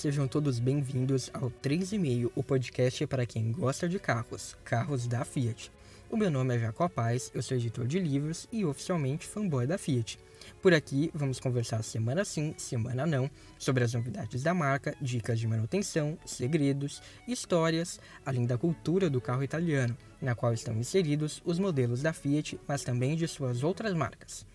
sejam todos bem-vindos ao e meio, o podcast para quem gosta de carros, carros da Fiat. O meu nome é Jacó Paz, eu sou editor de livros e oficialmente fanboy da Fiat. Por aqui vamos conversar semana sim, semana não, sobre as novidades da marca, dicas de manutenção, segredos, histórias, além da cultura do carro italiano, na qual estão inseridos os modelos da Fiat, mas também de suas outras marcas.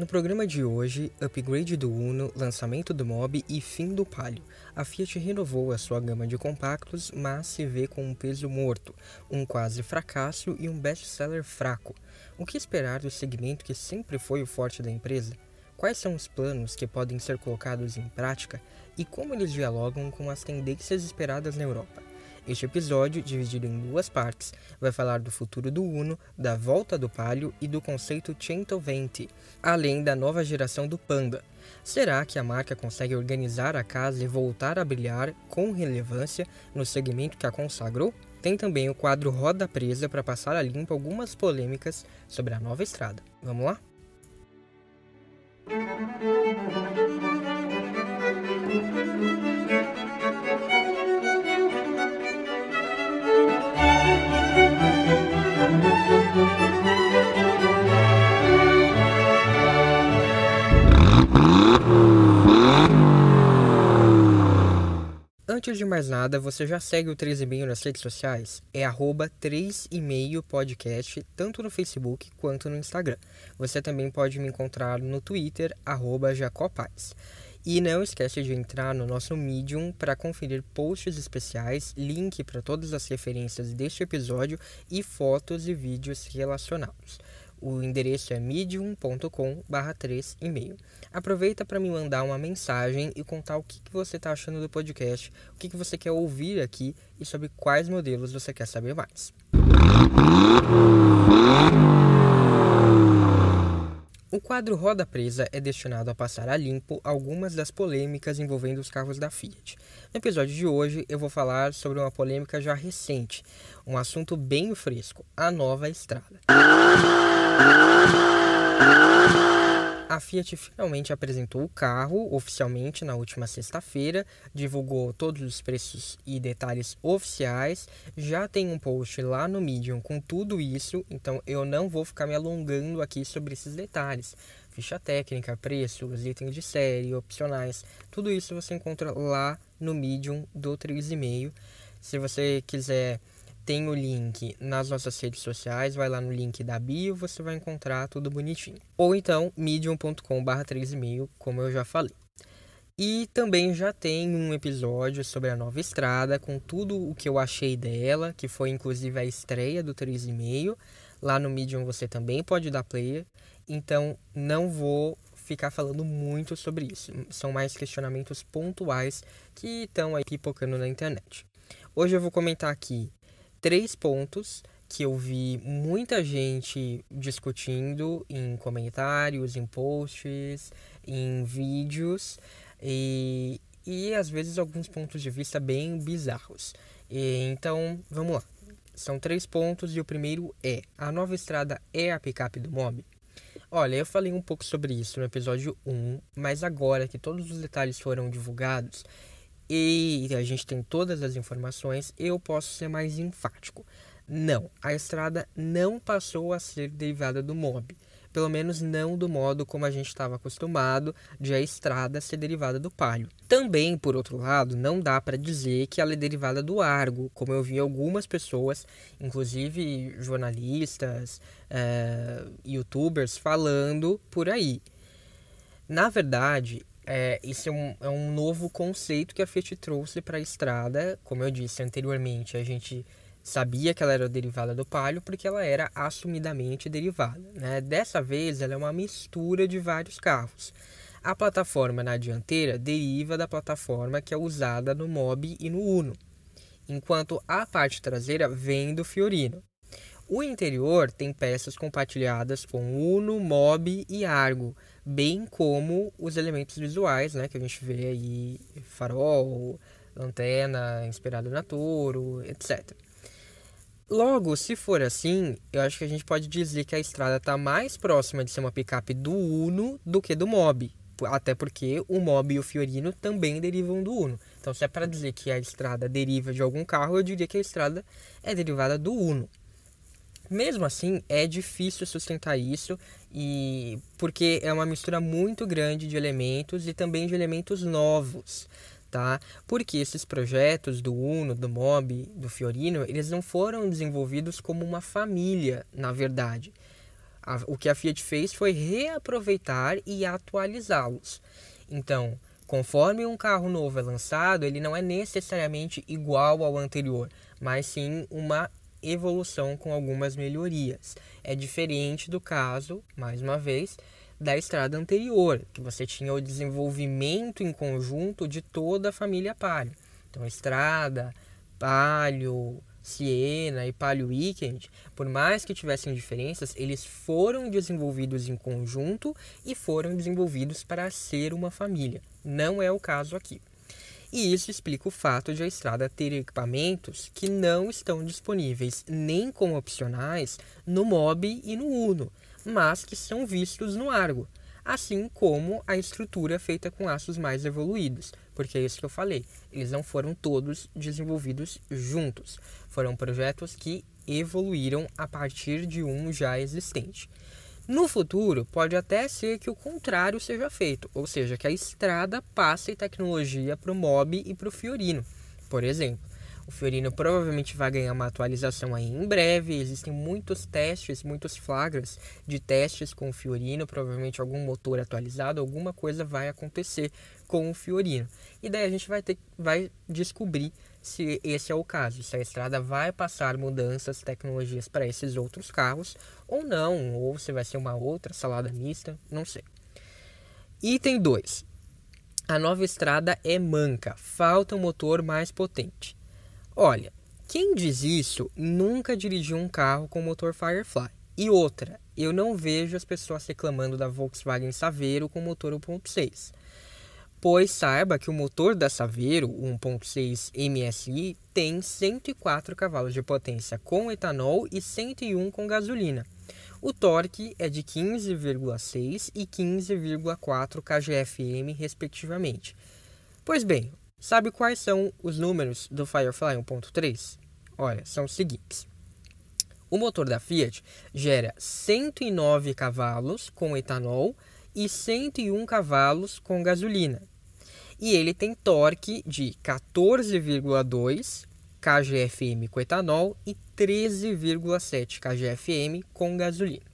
No programa de hoje, upgrade do Uno, lançamento do Mob e fim do Palio. A Fiat renovou a sua gama de compactos, mas se vê com um peso morto, um quase fracasso e um best-seller fraco. O que esperar do segmento que sempre foi o forte da empresa? Quais são os planos que podem ser colocados em prática e como eles dialogam com as tendências esperadas na Europa? Este episódio, dividido em duas partes, vai falar do futuro do Uno, da volta do Palio e do conceito 120, além da nova geração do Panda. Será que a marca consegue organizar a casa e voltar a brilhar com relevância no segmento que a consagrou? Tem também o quadro Roda Presa para passar a limpo algumas polêmicas sobre a nova estrada. Vamos lá? Música Antes de mais nada, você já segue o 3,5 nas redes sociais? É arroba 3,5 podcast, tanto no Facebook quanto no Instagram. Você também pode me encontrar no Twitter, arroba Jacopaz. E não esquece de entrar no nosso Medium para conferir posts especiais, link para todas as referências deste episódio e fotos e vídeos relacionados. O endereço é medium.com/3 e-mail. Aproveita para me mandar uma mensagem e contar o que, que você está achando do podcast, o que, que você quer ouvir aqui e sobre quais modelos você quer saber mais. O quadro Roda Presa é destinado a passar a limpo algumas das polêmicas envolvendo os carros da Fiat. No episódio de hoje, eu vou falar sobre uma polêmica já recente, um assunto bem fresco: a nova estrada. A Fiat finalmente apresentou o carro oficialmente na última sexta-feira, divulgou todos os preços e detalhes oficiais, já tem um post lá no Medium com tudo isso, então eu não vou ficar me alongando aqui sobre esses detalhes. Ficha técnica, preços, itens de série, opcionais, tudo isso você encontra lá no Medium do 3,5. Se você quiser tem o link nas nossas redes sociais, vai lá no link da bio, você vai encontrar tudo bonitinho. Ou então medium.com/barra 3,5, como eu já falei. E também já tem um episódio sobre a nova estrada, com tudo o que eu achei dela, que foi inclusive a estreia do 3,5. Lá no Medium você também pode dar player. Então não vou ficar falando muito sobre isso. São mais questionamentos pontuais que estão aí pipocando na internet. Hoje eu vou comentar aqui três pontos que eu vi muita gente discutindo em comentários, em posts, em vídeos e, e às vezes alguns pontos de vista bem bizarros. E, então, vamos lá. São três pontos e o primeiro é: a nova estrada é a picape do mob? Olha, eu falei um pouco sobre isso no episódio 1, mas agora que todos os detalhes foram divulgados, e a gente tem todas as informações, eu posso ser mais enfático. Não, a estrada não passou a ser derivada do MOB. Pelo menos não do modo como a gente estava acostumado de a estrada ser derivada do palio. Também, por outro lado, não dá para dizer que ela é derivada do argo, como eu vi algumas pessoas, inclusive jornalistas, eh, youtubers, falando por aí. Na verdade, é, esse é um, é um novo conceito que a Fiat trouxe para a estrada. Como eu disse anteriormente, a gente sabia que ela era derivada do Palio porque ela era assumidamente derivada. Né? Dessa vez, ela é uma mistura de vários carros. A plataforma na dianteira deriva da plataforma que é usada no Mobi e no Uno, enquanto a parte traseira vem do Fiorino. O interior tem peças compartilhadas com Uno, Mobi e Argo, bem como os elementos visuais, né, que a gente vê aí farol, lanterna inspirado na touro, etc. Logo, se for assim, eu acho que a gente pode dizer que a estrada está mais próxima de ser uma picape do Uno do que do Mob, até porque o Mob e o Fiorino também derivam do Uno. Então, se é para dizer que a estrada deriva de algum carro, eu diria que a estrada é derivada do Uno. Mesmo assim, é difícil sustentar isso, e porque é uma mistura muito grande de elementos e também de elementos novos, tá? Porque esses projetos do Uno, do Mob, do Fiorino, eles não foram desenvolvidos como uma família, na verdade. A, o que a Fiat fez foi reaproveitar e atualizá-los. Então, conforme um carro novo é lançado, ele não é necessariamente igual ao anterior, mas sim uma evolução com algumas melhorias. É diferente do caso, mais uma vez, da estrada anterior, que você tinha o desenvolvimento em conjunto de toda a família Palio. Então, estrada, Palio, Siena e Palio Weekend, por mais que tivessem diferenças, eles foram desenvolvidos em conjunto e foram desenvolvidos para ser uma família. Não é o caso aqui. E isso explica o fato de a estrada ter equipamentos que não estão disponíveis nem como opcionais no Mob e no Uno, mas que são vistos no Argo, assim como a estrutura feita com aços mais evoluídos, porque é isso que eu falei, eles não foram todos desenvolvidos juntos, foram projetos que evoluíram a partir de um já existente. No futuro, pode até ser que o contrário seja feito, ou seja, que a estrada passe tecnologia para o Mob e para o Fiorino, por exemplo. O Fiorino provavelmente vai ganhar uma atualização aí em breve. Existem muitos testes, muitos flagras de testes com o Fiorino. Provavelmente algum motor atualizado, alguma coisa vai acontecer com o Fiorino. E daí a gente vai, ter, vai descobrir se esse é o caso, se a estrada vai passar mudanças, tecnologias para esses outros carros ou não, ou se vai ser uma outra salada mista, não sei. Item 2. A nova estrada é manca, falta um motor mais potente. Olha, quem diz isso nunca dirigiu um carro com motor Firefly. E outra, eu não vejo as pessoas reclamando da Volkswagen Saveiro com motor 1.6 pois saiba que o motor da Saveiro 1.6 MSI tem 104 cavalos de potência com etanol e 101 com gasolina. O torque é de 15,6 e 15,4 kgfm, respectivamente. Pois bem, sabe quais são os números do Firefly 1.3? Olha, são os seguintes. O motor da Fiat gera 109 cavalos com etanol e 101 cavalos com gasolina. E ele tem torque de 14,2 kgfm com etanol e 13,7 kgfm com gasolina.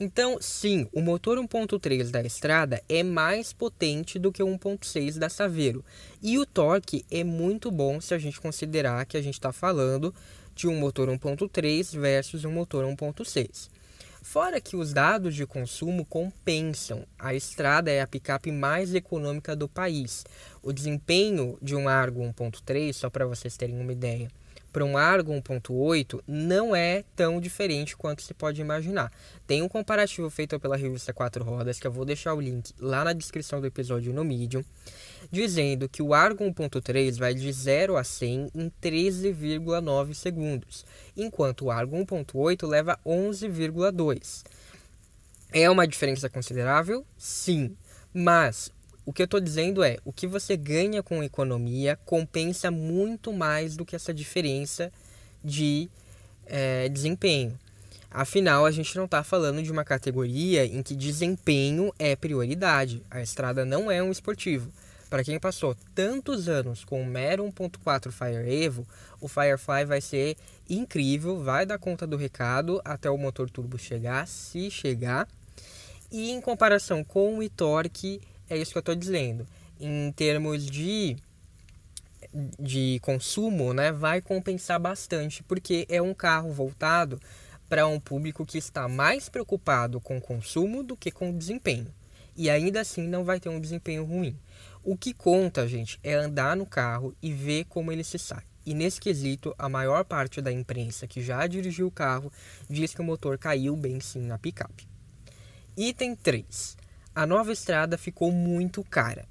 Então, sim, o motor 1.3 da Estrada é mais potente do que o 1.6 da Saveiro. E o torque é muito bom se a gente considerar que a gente está falando de um motor 1.3 versus um motor 1.6. Fora que os dados de consumo compensam. A estrada é a picape mais econômica do país. O desempenho de um Argo 1.3, só para vocês terem uma ideia, para um Argo 1.8 não é tão diferente quanto se pode imaginar. Tem um comparativo feito pela revista Quatro Rodas, que eu vou deixar o link lá na descrição do episódio no Medium, dizendo que o Argo 1.3 vai de 0 a 100 em 13,9 segundos, enquanto o Argo 1.8 leva 11,2. É uma diferença considerável? Sim, mas o que eu estou dizendo é, o que você ganha com economia compensa muito mais do que essa diferença de é, desempenho. Afinal, a gente não está falando de uma categoria em que desempenho é prioridade. A estrada não é um esportivo. Para quem passou tantos anos com o mero 1.4 Fire Evo, o Firefly vai ser incrível, vai dar conta do recado até o motor turbo chegar, se chegar. E em comparação com o e-torque, é isso que eu estou dizendo. Em termos de de consumo, né, vai compensar bastante, porque é um carro voltado para um público que está mais preocupado com consumo do que com desempenho. E ainda assim não vai ter um desempenho ruim. O que conta, gente, é andar no carro e ver como ele se sai. E nesse quesito, a maior parte da imprensa que já dirigiu o carro diz que o motor caiu bem sim na picape. Item 3 a nova estrada ficou muito cara.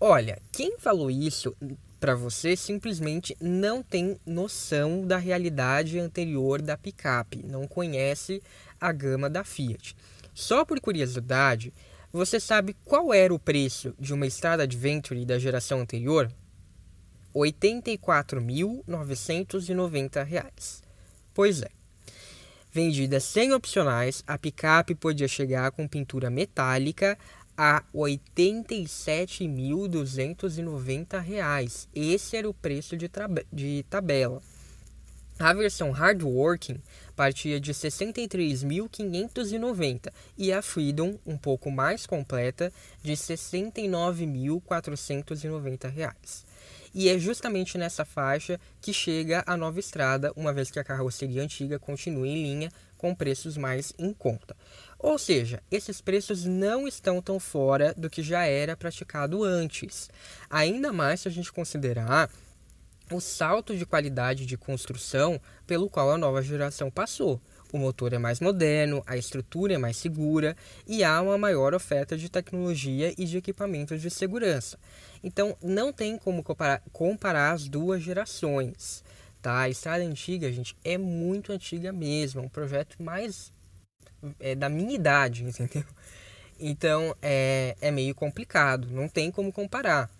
Olha, quem falou isso para você simplesmente não tem noção da realidade anterior da picape, não conhece a gama da Fiat. Só por curiosidade, você sabe qual era o preço de uma Estrada Adventure da geração anterior? R$ 84.990. Pois é. Vendida sem opcionais, a picape podia chegar com pintura metálica a R$ 87.290. Esse era o preço de, de tabela. A versão Hardworking partia de 63.590 e a Freedom, um pouco mais completa, de R$ 69.490. E é justamente nessa faixa que chega a nova estrada, uma vez que a carroceria antiga continua em linha com preços mais em conta. Ou seja, esses preços não estão tão fora do que já era praticado antes. Ainda mais se a gente considerar o salto de qualidade de construção pelo qual a nova geração passou o motor é mais moderno, a estrutura é mais segura e há uma maior oferta de tecnologia e de equipamentos de segurança. Então, não tem como comparar, as duas gerações. Tá? A estrada antiga, gente, é muito antiga mesmo, é um projeto mais é, da minha idade, entendeu? Então, é, é meio complicado, não tem como comparar,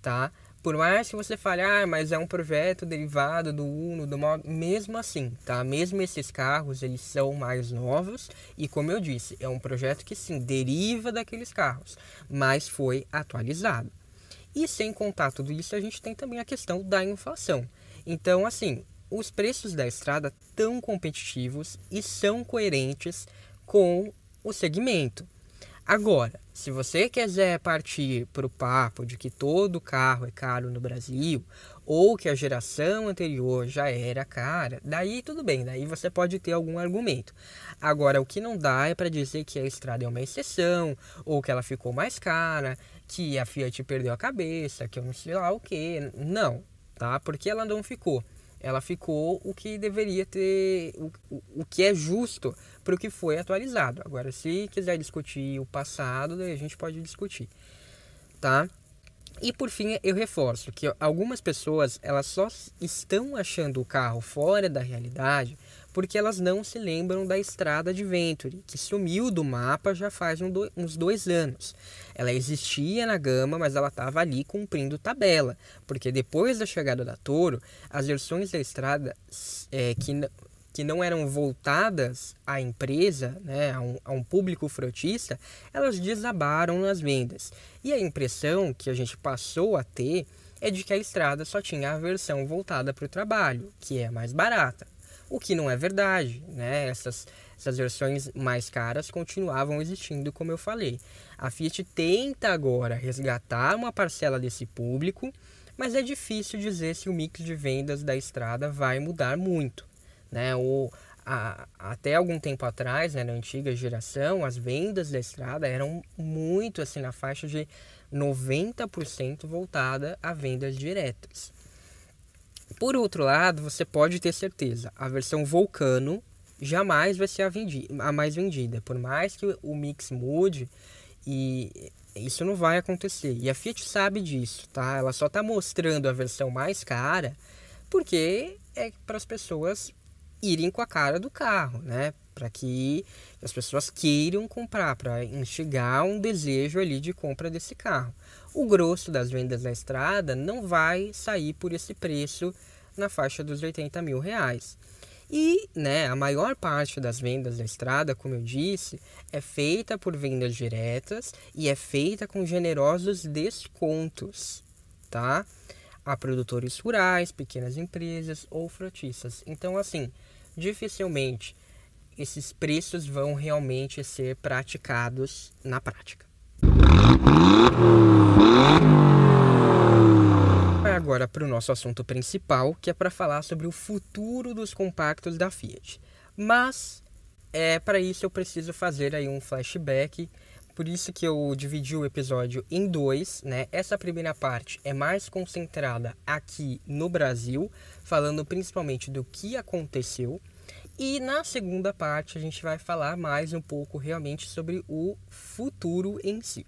tá? Por mais que você fale, ah, mas é um projeto derivado do Uno, do Mob, mesmo assim, tá? Mesmo esses carros, eles são mais novos e como eu disse, é um projeto que sim, deriva daqueles carros, mas foi atualizado. E sem contar tudo isso, a gente tem também a questão da inflação. Então, assim, os preços da estrada tão competitivos e são coerentes com o segmento. Agora, se você quiser partir para o papo de que todo carro é caro no Brasil ou que a geração anterior já era cara, daí tudo bem, daí você pode ter algum argumento. Agora, o que não dá é para dizer que a estrada é uma exceção ou que ela ficou mais cara, que a Fiat perdeu a cabeça, que eu não sei lá o que. Não, tá? Porque ela não ficou ela ficou o que deveria ter, o, o, que é justo para o que foi atualizado. Agora, se quiser discutir o passado, daí a gente pode discutir, tá? E por fim, eu reforço que algumas pessoas elas só estão achando o carro fora da realidade porque elas não se lembram da estrada de Venturi, que sumiu do mapa já faz um do, uns dois anos. Ela existia na gama, mas ela estava ali cumprindo tabela, porque depois da chegada da Toro, as versões da estrada é, que que não eram voltadas à empresa, né, a um, a, um, público frotista, elas desabaram nas vendas. E a impressão que a gente passou a ter é de que a estrada só tinha a versão voltada para o trabalho, que é a mais barata o que não é verdade, né? Essas, essas versões mais caras continuavam existindo, como eu falei. A Fiat tenta agora resgatar uma parcela desse público, mas é difícil dizer se o mix de vendas da estrada vai mudar muito, né? Ou a, até algum tempo atrás, né, na antiga geração, as vendas da estrada eram muito assim na faixa de 90% voltada a vendas diretas. Por outro lado, você pode ter certeza, a versão Vulcano jamais vai ser a, a mais vendida. Por mais que o mix mude, e isso não vai acontecer. E a Fiat sabe disso, tá? Ela só está mostrando a versão mais cara porque é para as pessoas irem com a cara do carro, né? para que as pessoas queiram comprar, para instigar um desejo ali de compra desse carro. O grosso das vendas na estrada não vai sair por esse preço na faixa dos 80 mil reais. E né, a maior parte das vendas da estrada, como eu disse, é feita por vendas diretas e é feita com generosos descontos, tá? A produtores rurais, pequenas empresas ou frotistas. Então, assim, dificilmente esses preços vão realmente ser praticados na prática. Agora para o nosso assunto principal, que é para falar sobre o futuro dos compactos da Fiat. Mas é para isso eu preciso fazer aí um flashback por isso que eu dividi o episódio em dois, né? Essa primeira parte é mais concentrada aqui no Brasil, falando principalmente do que aconteceu, e na segunda parte a gente vai falar mais um pouco realmente sobre o futuro em si.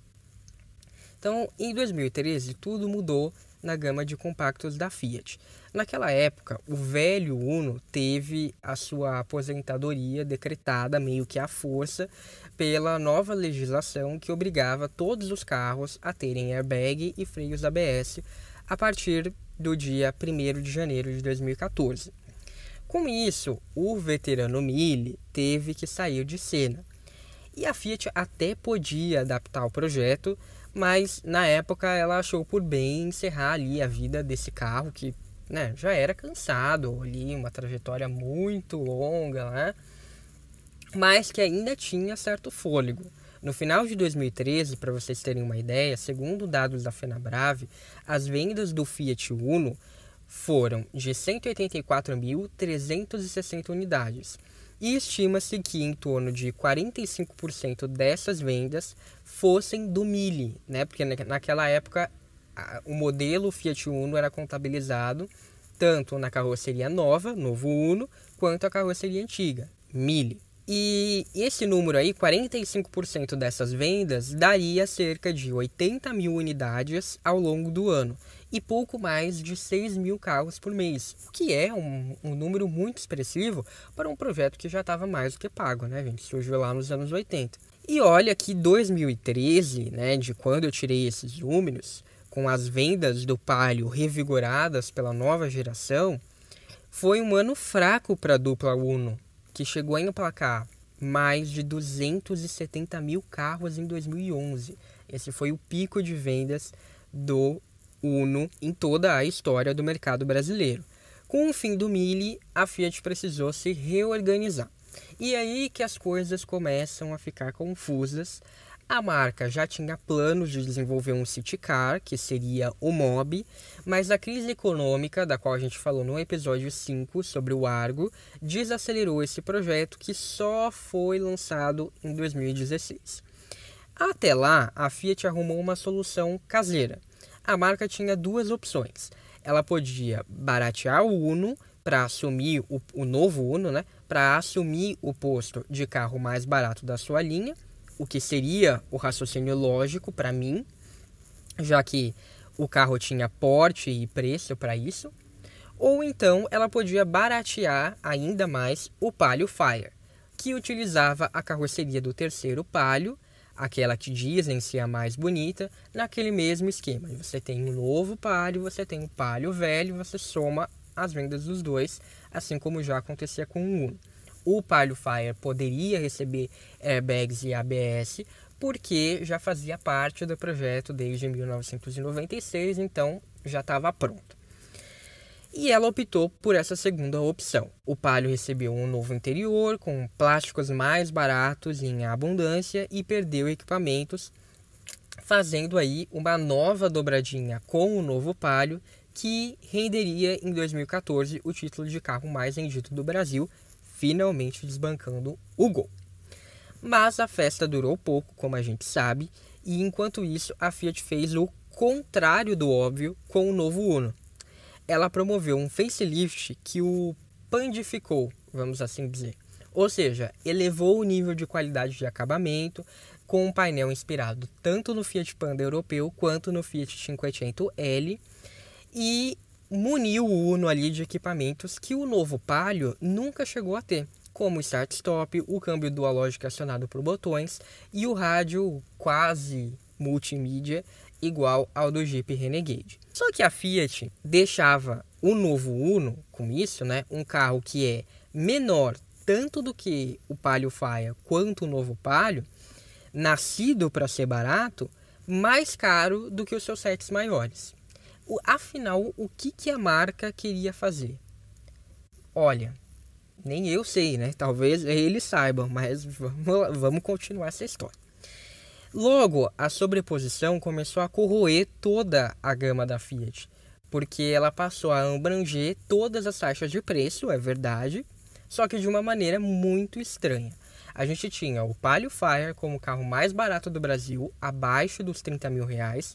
Então, em 2013, tudo mudou na gama de compactos da Fiat. Naquela época, o velho Uno teve a sua aposentadoria decretada meio que à força pela nova legislação que obrigava todos os carros a terem airbag e freios ABS a partir do dia 1 de janeiro de 2014. Com isso, o veterano Mille teve que sair de cena. E a Fiat até podia adaptar o projeto, mas na época ela achou por bem encerrar ali a vida desse carro que né, já era cansado ali, uma trajetória muito longa, né? mas que ainda tinha certo fôlego. No final de 2013, para vocês terem uma ideia, segundo dados da Fenabrave, as vendas do Fiat Uno foram de 184.360 unidades, e estima-se que em torno de 45% dessas vendas fossem do Mille, né? porque naquela época o modelo Fiat Uno era contabilizado tanto na carroceria nova, novo Uno, quanto a carroceria antiga, Mille. E esse número aí, 45% dessas vendas, daria cerca de 80 mil unidades ao longo do ano e pouco mais de 6 mil carros por mês, o que é um, um número muito expressivo para um projeto que já estava mais do que pago, né, gente? Surgiu lá nos anos 80. E olha que 2013, né, de quando eu tirei esses números, com as vendas do Palio revigoradas pela nova geração, foi um ano fraco para a dupla Uno, que chegou a emplacar mais de 270 mil carros em 2011. Esse foi o pico de vendas do Uno em toda a história do mercado brasileiro. Com o fim do Mille, a Fiat precisou se reorganizar. E aí que as coisas começam a ficar confusas. A marca já tinha planos de desenvolver um city car, que seria o Mob, mas a crise econômica, da qual a gente falou no episódio 5 sobre o Argo, desacelerou esse projeto que só foi lançado em 2016. Até lá, a Fiat arrumou uma solução caseira a marca tinha duas opções. Ela podia baratear o Uno para assumir o, o, novo Uno, né? Para assumir o posto de carro mais barato da sua linha, o que seria o raciocínio lógico para mim, já que o carro tinha porte e preço para isso. Ou então ela podia baratear ainda mais o Palio Fire, que utilizava a carroceria do terceiro Palio aquela que dizem ser a mais bonita, naquele mesmo esquema. você tem um novo palio, você tem um palio velho, você soma as vendas dos dois, assim como já acontecia com o Uno. O Palio Fire poderia receber airbags e ABS porque já fazia parte do projeto desde 1996, então já estava pronto e ela optou por essa segunda opção. O Palio recebeu um novo interior com plásticos mais baratos em abundância e perdeu equipamentos, fazendo aí uma nova dobradinha com o novo Palio que renderia em 2014 o título de carro mais vendido do Brasil, finalmente desbancando o Gol. Mas a festa durou pouco, como a gente sabe, e enquanto isso a Fiat fez o contrário do óbvio com o novo Uno ela promoveu um facelift que o pandificou, vamos assim dizer. Ou seja, elevou o nível de qualidade de acabamento com um painel inspirado tanto no Fiat Panda europeu quanto no Fiat 500L e muniu o Uno ali de equipamentos que o novo Palio nunca chegou a ter, como o start-stop, o câmbio dual acionado por botões e o rádio quase multimídia igual ao do Jeep Renegade. Só que a Fiat deixava o novo Uno, com isso, né, um carro que é menor tanto do que o Palio Faia quanto o novo Palio, nascido para ser barato, mais caro do que os seus sets maiores. O, afinal, o que, que a marca queria fazer? Olha, nem eu sei, né? Talvez eles saibam, mas vamos, vamos continuar essa história. Logo, a sobreposição começou a corroer toda a gama da Fiat, porque ela passou a abranger todas as taxas de preço, é verdade, só que de uma maneira muito estranha. A gente tinha o Palio Fire como o carro mais barato do Brasil, abaixo dos 30 mil reais,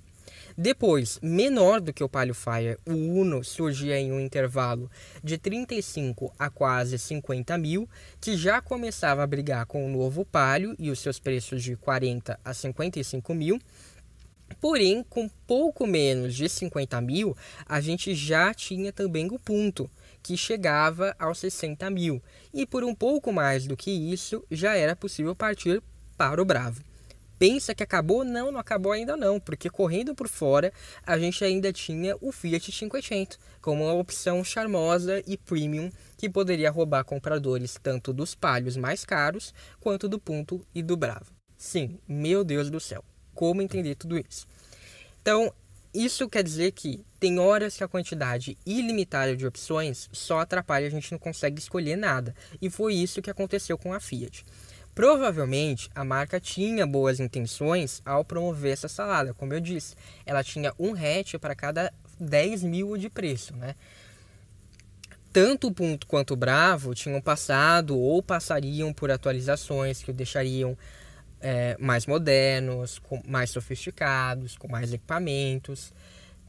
depois, menor do que o Palio Fire, o Uno surgia em um intervalo de 35 a quase 50 mil, que já começava a brigar com o novo Palio e os seus preços de 40 a 55 mil. Porém, com pouco menos de 50 mil, a gente já tinha também o Punto, que chegava aos 60 mil. E por um pouco mais do que isso, já era possível partir para o Bravo pensa que acabou? Não, não acabou ainda não, porque correndo por fora a gente ainda tinha o Fiat 500 como uma opção charmosa e premium que poderia roubar compradores tanto dos palhos mais caros quanto do Punto e do Bravo. Sim, meu Deus do céu, como entender tudo isso? Então, isso quer dizer que tem horas que a quantidade ilimitada de opções só atrapalha, a gente não consegue escolher nada. E foi isso que aconteceu com a Fiat. Provavelmente a marca tinha boas intenções ao promover essa salada, como eu disse, ela tinha um hatch para cada 10 mil de preço, né? Tanto o Punto quanto o Bravo tinham passado ou passariam por atualizações que o deixariam é, mais modernos, com, mais sofisticados, com mais equipamentos.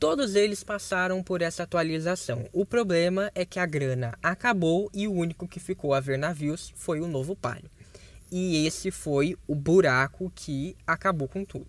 Todos eles passaram por essa atualização. O problema é que a grana acabou e o único que ficou a ver navios foi o novo Palio e esse foi o buraco que acabou com tudo.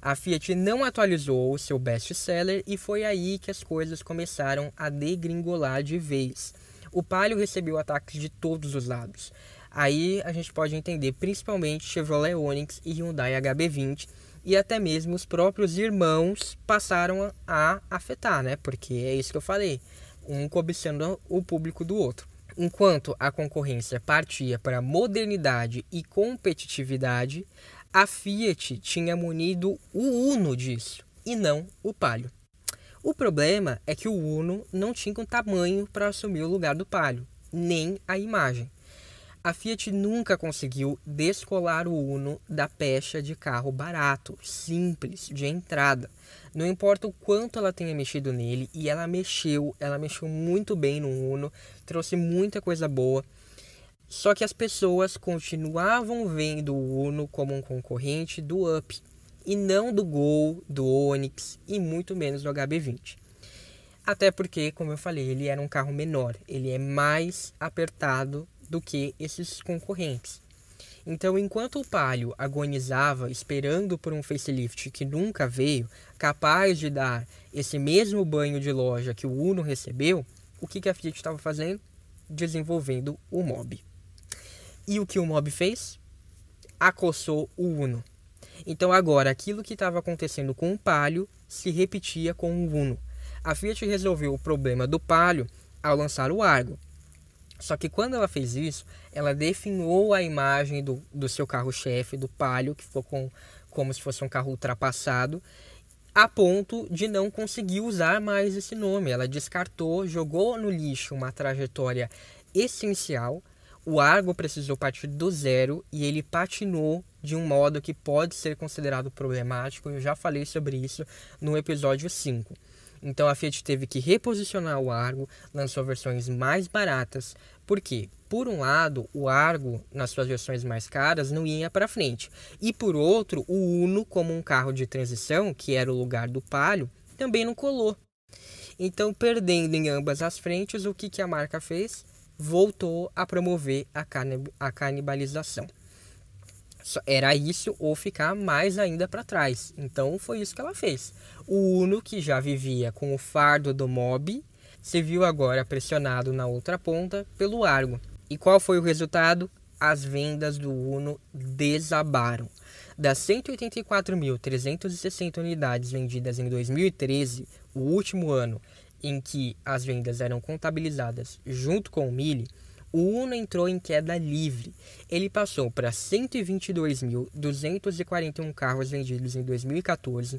A Fiat não atualizou o seu best-seller e foi aí que as coisas começaram a degringolar de vez. O Palio recebeu ataques de todos os lados. Aí a gente pode entender principalmente Chevrolet Onix e Hyundai HB20 e até mesmo os próprios irmãos passaram a afetar, né? Porque é isso que eu falei, um cobiçando o público do outro. Enquanto a concorrência partia para modernidade e competitividade, a Fiat tinha munido o Uno disso e não o Palio. O problema é que o Uno não tinha um tamanho para assumir o lugar do Palio, nem a imagem. A Fiat nunca conseguiu descolar o Uno da pecha de carro barato, simples, de entrada. Não importa o quanto ela tenha mexido nele, e ela mexeu, ela mexeu muito bem no Uno, trouxe muita coisa boa. Só que as pessoas continuavam vendo o Uno como um concorrente do Up, e não do Gol, do Onix e muito menos do HB20. Até porque, como eu falei, ele era um carro menor, ele é mais apertado do que esses concorrentes. Então, enquanto o Palio agonizava esperando por um facelift que nunca veio, capaz de dar esse mesmo banho de loja que o Uno recebeu, o que, que a Fiat estava fazendo? Desenvolvendo o Mob. E o que o Mob fez? Acossou o Uno. Então, agora, aquilo que estava acontecendo com o Palio se repetia com o Uno. A Fiat resolveu o problema do Palio ao lançar o Argo, só que quando ela fez isso, ela definiu a imagem do, do seu carro-chefe, do Palio, que ficou com, como se fosse um carro ultrapassado, a ponto de não conseguir usar mais esse nome. Ela descartou, jogou no lixo uma trajetória essencial. O Argo precisou partir do zero e ele patinou de um modo que pode ser considerado problemático. Eu já falei sobre isso no episódio 5. Então a Fiat teve que reposicionar o Argo, lançou versões mais baratas por quê? Por um lado, o Argo, nas suas versões mais caras, não ia para frente. E por outro, o Uno, como um carro de transição, que era o lugar do Palio, também não colou. Então, perdendo em ambas as frentes, o que, que a marca fez? Voltou a promover a, canib a canibalização. Era isso ou ficar mais ainda para trás. Então, foi isso que ela fez. O Uno, que já vivia com o fardo do mob, se viu agora pressionado na outra ponta pelo Argo. E qual foi o resultado? As vendas do Uno desabaram. Das 184.360 unidades vendidas em 2013, o último ano em que as vendas eram contabilizadas junto com o Mille, o Uno entrou em queda livre. Ele passou para 122.241 carros vendidos em 2014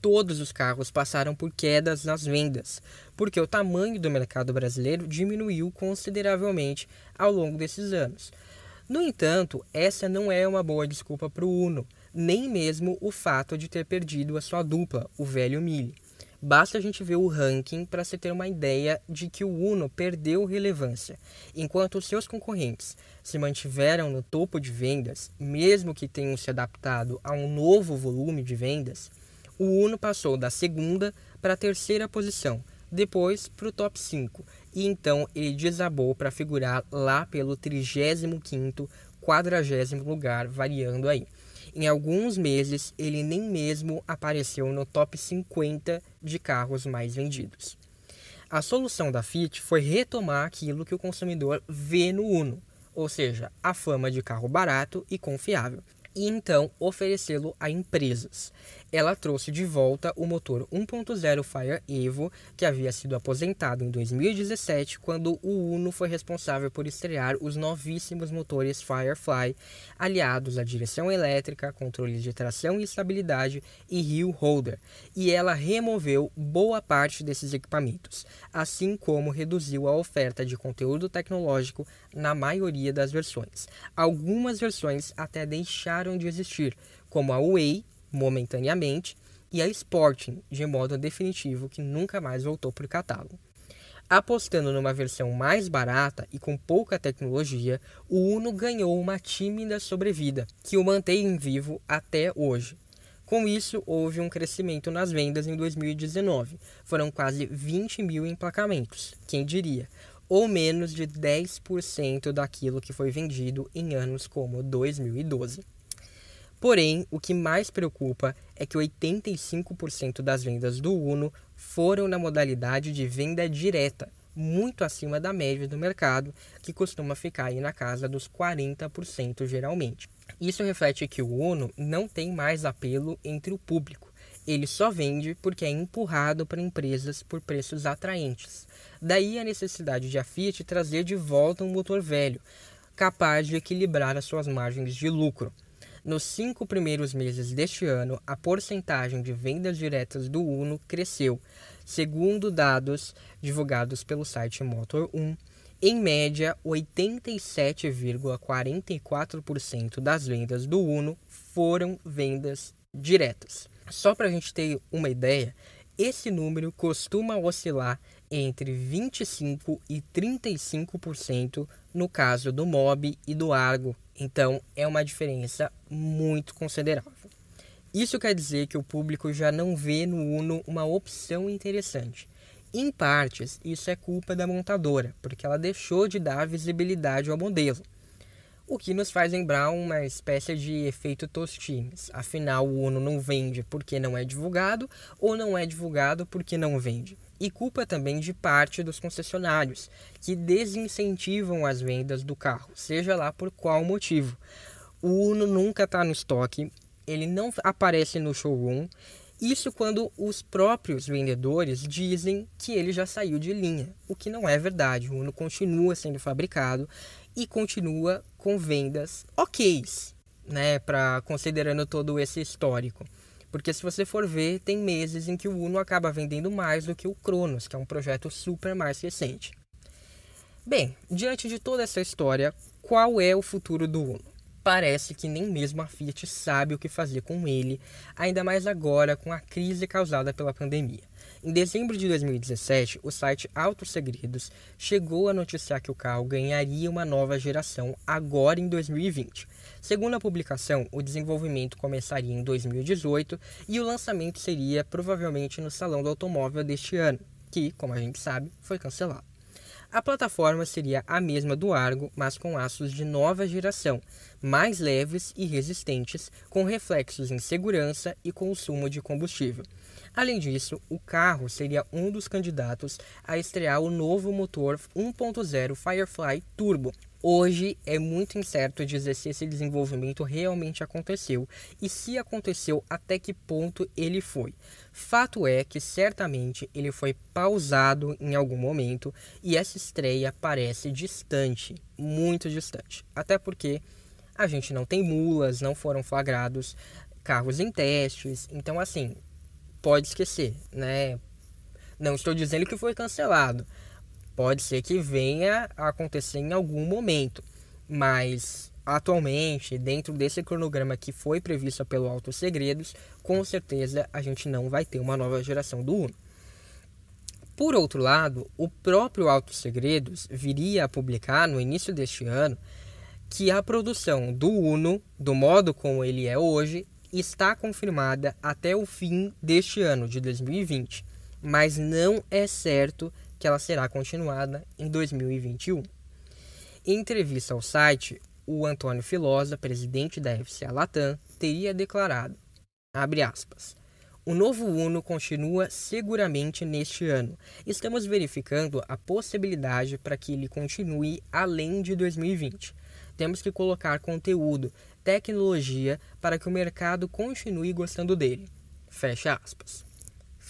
todos os carros passaram por quedas nas vendas, porque o tamanho do mercado brasileiro diminuiu consideravelmente ao longo desses anos. No entanto, essa não é uma boa desculpa para o Uno, nem mesmo o fato de ter perdido a sua dupla, o velho Mille. Basta a gente ver o ranking para se ter uma ideia de que o Uno perdeu relevância, enquanto seus concorrentes se mantiveram no topo de vendas, mesmo que tenham se adaptado a um novo volume de vendas o Uno passou da segunda para a terceira posição, depois para o top 5, e então ele desabou para figurar lá pelo 35º, 40 lugar, variando aí. Em alguns meses, ele nem mesmo apareceu no top 50 de carros mais vendidos. A solução da Fiat foi retomar aquilo que o consumidor vê no Uno, ou seja, a fama de carro barato e confiável, e então oferecê-lo a empresas ela trouxe de volta o motor 1.0 Fire Evo, que havia sido aposentado em 2017 quando o Uno foi responsável por estrear os novíssimos motores Firefly, aliados à direção elétrica, controles de tração e estabilidade e heel holder, e ela removeu boa parte desses equipamentos, assim como reduziu a oferta de conteúdo tecnológico na maioria das versões. Algumas versões até deixaram de existir, como a Way momentaneamente, e a Sporting, de modo definitivo que nunca mais voltou para o catálogo. Apostando numa versão mais barata e com pouca tecnologia, o Uno ganhou uma tímida sobrevida, que o mantém vivo até hoje. Com isso, houve um crescimento nas vendas em 2019. Foram quase 20 mil emplacamentos, quem diria? Ou menos de 10% daquilo que foi vendido em anos como 2012. Porém, o que mais preocupa é que 85% das vendas do Uno foram na modalidade de venda direta, muito acima da média do mercado, que costuma ficar aí na casa dos 40% geralmente. Isso reflete que o Uno não tem mais apelo entre o público. Ele só vende porque é empurrado para empresas por preços atraentes. Daí a necessidade de a Fiat trazer de volta um motor velho, capaz de equilibrar as suas margens de lucro. Nos cinco primeiros meses deste ano, a porcentagem de vendas diretas do Uno cresceu, segundo dados divulgados pelo site Motor 1. Em média, 87,44% das vendas do Uno foram vendas diretas. Só para a gente ter uma ideia, esse número costuma oscilar entre 25 e 35% no caso do MOB e do ARGO. Então é uma diferença muito considerável. Isso quer dizer que o público já não vê no Uno uma opção interessante. Em partes, isso é culpa da montadora, porque ela deixou de dar visibilidade ao modelo. O que nos faz lembrar uma espécie de efeito Tostines. Afinal, o Uno não vende porque não é divulgado, ou não é divulgado porque não vende e culpa também de parte dos concessionários, que desincentivam as vendas do carro, seja lá por qual motivo. O Uno nunca está no estoque, ele não aparece no showroom. Isso quando os próprios vendedores dizem que ele já saiu de linha, o que não é verdade. O Uno continua sendo fabricado e continua com vendas ok, né, para considerando todo esse histórico. Porque se você for ver, tem meses em que o Uno acaba vendendo mais do que o Cronos, que é um projeto super mais recente. Bem, diante de toda essa história, qual é o futuro do Uno? Parece que nem mesmo a Fiat sabe o que fazer com ele, ainda mais agora com a crise causada pela pandemia. Em dezembro de 2017, o site Autos Segredos chegou a noticiar que o carro ganharia uma nova geração agora em 2020. Segundo a publicação, o desenvolvimento começaria em 2018 e o lançamento seria provavelmente no Salão do Automóvel deste ano, que, como a gente sabe, foi cancelado. A plataforma seria a mesma do Argo, mas com aços de nova geração, mais leves e resistentes, com reflexos em segurança e consumo de combustível. Além disso, o carro seria um dos candidatos a estrear o novo motor 1.0 Firefly Turbo, Hoje é muito incerto dizer se esse desenvolvimento realmente aconteceu e se aconteceu até que ponto ele foi. Fato é que certamente ele foi pausado em algum momento e essa estreia parece distante, muito distante. Até porque a gente não tem mulas, não foram flagrados carros em testes, então assim, pode esquecer, né? Não estou dizendo que foi cancelado, Pode ser que venha a acontecer em algum momento, mas atualmente, dentro desse cronograma que foi previsto pelo Alto Segredos, com certeza a gente não vai ter uma nova geração do Uno. Por outro lado, o próprio Alto Segredos viria a publicar no início deste ano que a produção do Uno, do modo como ele é hoje, está confirmada até o fim deste ano de 2020, mas não é certo que ela será continuada em 2021. Em entrevista ao site, o Antônio Filosa, presidente da FCA Latam, teria declarado, aspas, o novo Uno continua seguramente neste ano. Estamos verificando a possibilidade para que ele continue além de 2020. Temos que colocar conteúdo, tecnologia para que o mercado continue gostando dele. Fecha aspas.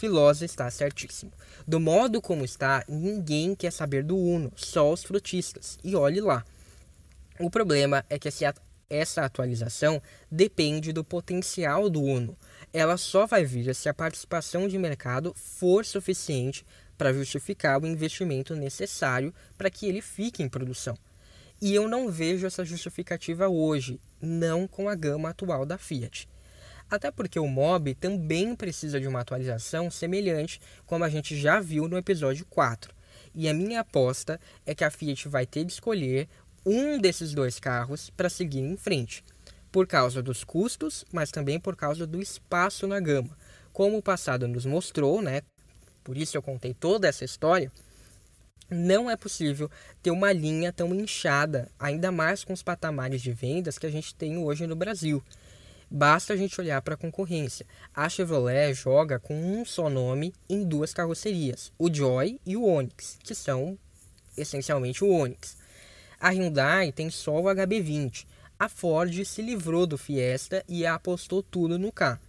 Filosa está certíssimo. Do modo como está, ninguém quer saber do Uno, só os frutistas. E olhe lá. O problema é que essa atualização depende do potencial do Uno. Ela só vai vir se a participação de mercado for suficiente para justificar o investimento necessário para que ele fique em produção. E eu não vejo essa justificativa hoje, não com a gama atual da Fiat. Até porque o mob também precisa de uma atualização semelhante, como a gente já viu no episódio 4. E a minha aposta é que a Fiat vai ter de escolher um desses dois carros para seguir em frente, por causa dos custos, mas também por causa do espaço na gama. Como o passado nos mostrou, né? Por isso eu contei toda essa história. Não é possível ter uma linha tão inchada, ainda mais com os patamares de vendas que a gente tem hoje no Brasil. Basta a gente olhar para a concorrência. A Chevrolet joga com um só nome em duas carrocerias, o Joy e o Onix, que são essencialmente o Onix. A Hyundai tem só o HB20. A Ford se livrou do Fiesta e apostou tudo no K.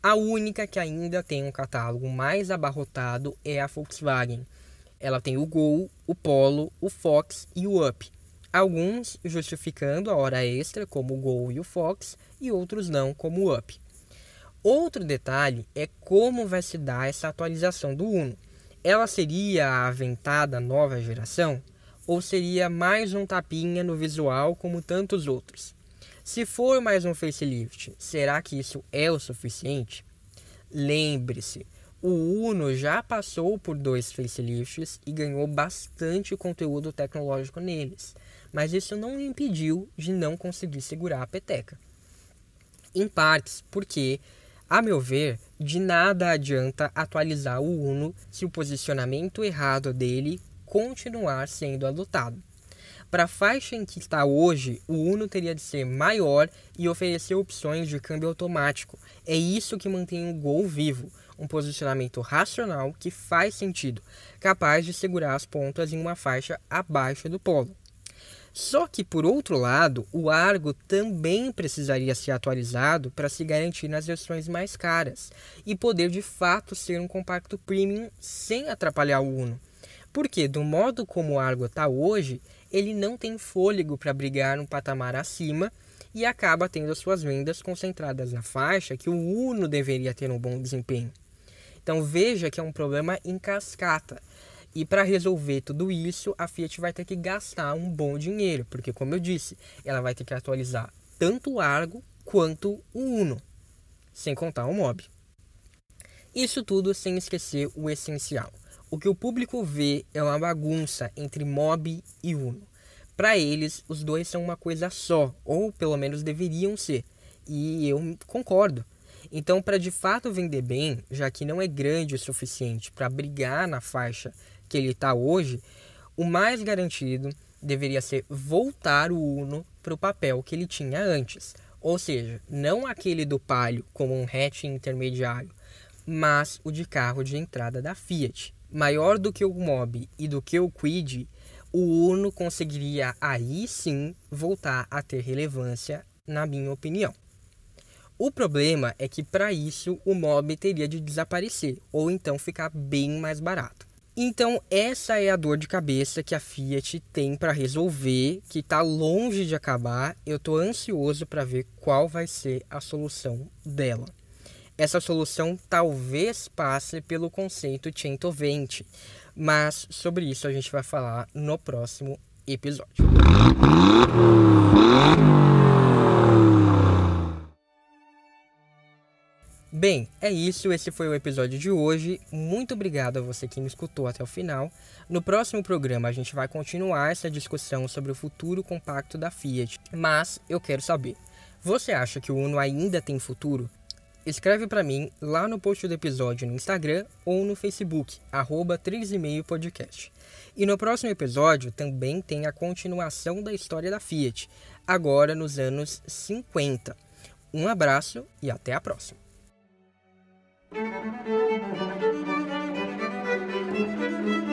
A única que ainda tem um catálogo mais abarrotado é a Volkswagen. Ela tem o Gol, o Polo, o Fox e o Up. Alguns justificando a hora extra, como o Gol e o Fox, e outros não, como o Up. Outro detalhe é como vai se dar essa atualização do Uno. Ela seria a aventada nova geração? Ou seria mais um tapinha no visual como tantos outros? Se for mais um facelift, será que isso é o suficiente? Lembre-se, o Uno já passou por dois facelifts e ganhou bastante conteúdo tecnológico neles mas isso não o impediu de não conseguir segurar a peteca. Em partes, porque, a meu ver, de nada adianta atualizar o Uno se o posicionamento errado dele continuar sendo adotado. Para a faixa em que está hoje, o Uno teria de ser maior e oferecer opções de câmbio automático. É isso que mantém o Gol vivo, um posicionamento racional que faz sentido, capaz de segurar as pontas em uma faixa abaixo do polo. Só que, por outro lado, o Argo também precisaria ser atualizado para se garantir nas versões mais caras e poder de fato ser um compacto premium sem atrapalhar o Uno. Porque, do modo como o Argo está hoje, ele não tem fôlego para brigar um patamar acima e acaba tendo as suas vendas concentradas na faixa que o Uno deveria ter um bom desempenho. Então veja que é um problema em cascata. E para resolver tudo isso, a Fiat vai ter que gastar um bom dinheiro, porque como eu disse, ela vai ter que atualizar tanto o Argo quanto o Uno, sem contar o Mob. Isso tudo sem esquecer o essencial. O que o público vê é uma bagunça entre Mob e Uno. Para eles, os dois são uma coisa só, ou pelo menos deveriam ser. E eu concordo. Então, para de fato vender bem, já que não é grande o suficiente para brigar na faixa que ele está hoje, o mais garantido deveria ser voltar o Uno para o papel que ele tinha antes. Ou seja, não aquele do Palio como um hatch intermediário, mas o de carro de entrada da Fiat. Maior do que o Mob e do que o Quid, o Uno conseguiria aí sim voltar a ter relevância, na minha opinião. O problema é que para isso o Mob teria de desaparecer ou então ficar bem mais barato. Então, essa é a dor de cabeça que a Fiat tem para resolver, que está longe de acabar. Eu estou ansioso para ver qual vai ser a solução dela. Essa solução talvez passe pelo conceito 120, mas sobre isso a gente vai falar no próximo episódio. Bem, é isso. Esse foi o episódio de hoje. Muito obrigado a você que me escutou até o final. No próximo programa, a gente vai continuar essa discussão sobre o futuro compacto da Fiat. Mas eu quero saber: você acha que o Uno ainda tem futuro? Escreve para mim lá no post do episódio no Instagram ou no Facebook, arroba 3,5 podcast. E no próximo episódio também tem a continuação da história da Fiat, agora nos anos 50. Um abraço e até a próxima! thank you